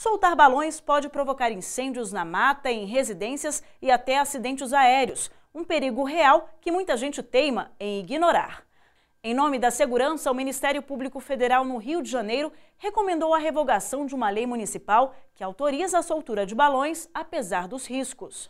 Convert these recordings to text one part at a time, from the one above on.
Soltar balões pode provocar incêndios na mata, em residências e até acidentes aéreos, um perigo real que muita gente teima em ignorar. Em nome da segurança, o Ministério Público Federal no Rio de Janeiro recomendou a revogação de uma lei municipal que autoriza a soltura de balões apesar dos riscos.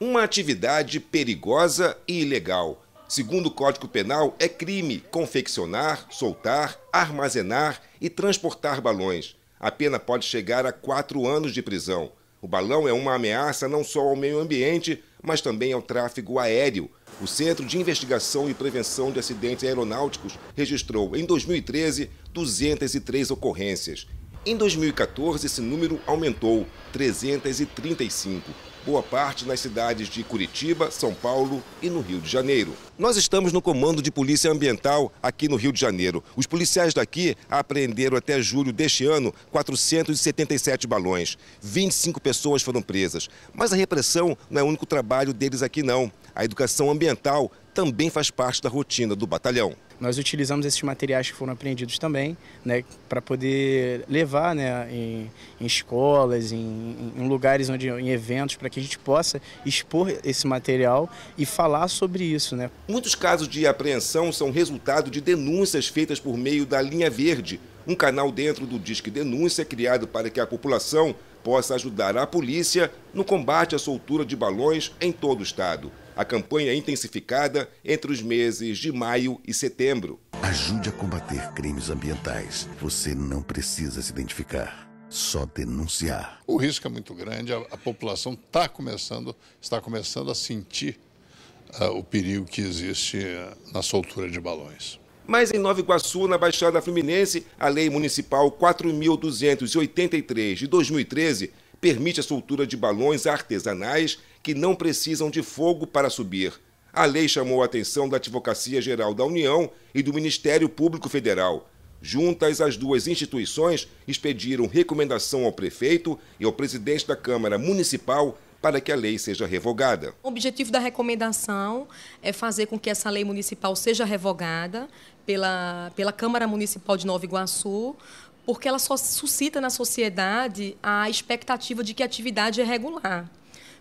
Uma atividade perigosa e ilegal. Segundo o Código Penal, é crime confeccionar, soltar, armazenar e transportar balões a pena pode chegar a quatro anos de prisão. O balão é uma ameaça não só ao meio ambiente, mas também ao tráfego aéreo. O Centro de Investigação e Prevenção de Acidentes Aeronáuticos registrou, em 2013, 203 ocorrências. Em 2014, esse número aumentou 335 boa parte nas cidades de Curitiba, São Paulo e no Rio de Janeiro. Nós estamos no Comando de Polícia Ambiental aqui no Rio de Janeiro. Os policiais daqui apreenderam até julho deste ano 477 balões. 25 pessoas foram presas. Mas a repressão não é o único trabalho deles aqui não. A educação ambiental também faz parte da rotina do batalhão. Nós utilizamos esses materiais que foram apreendidos também né, para poder levar né, em, em escolas, em, em, lugares, onde, em eventos, para que a gente possa expor esse material e falar sobre isso. Né. Muitos casos de apreensão são resultado de denúncias feitas por meio da linha verde, um canal dentro do Disque Denúncia, criado para que a população possa ajudar a polícia no combate à soltura de balões em todo o estado. A campanha é intensificada entre os meses de maio e setembro. Ajude a combater crimes ambientais. Você não precisa se identificar só denunciar. O risco é muito grande, a, a população tá começando, está começando a sentir uh, o perigo que existe uh, na soltura de balões. Mas em Nova Iguaçu, na Baixada Fluminense, a Lei Municipal 4.283 de 2013 permite a soltura de balões artesanais que não precisam de fogo para subir. A lei chamou a atenção da Advocacia Geral da União e do Ministério Público Federal. Juntas, as duas instituições expediram recomendação ao prefeito e ao presidente da Câmara Municipal para que a lei seja revogada. O objetivo da recomendação é fazer com que essa lei municipal seja revogada, pela, pela Câmara Municipal de Nova Iguaçu, porque ela só suscita na sociedade a expectativa de que a atividade é regular.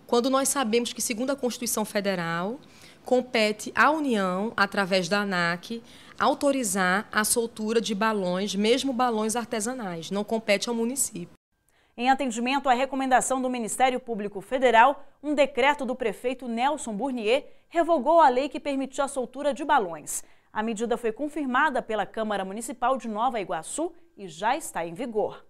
Quando nós sabemos que, segundo a Constituição Federal, compete à União, através da ANAC, autorizar a soltura de balões, mesmo balões artesanais, não compete ao município. Em atendimento à recomendação do Ministério Público Federal, um decreto do prefeito Nelson Burnier revogou a lei que permitiu a soltura de balões. A medida foi confirmada pela Câmara Municipal de Nova Iguaçu e já está em vigor.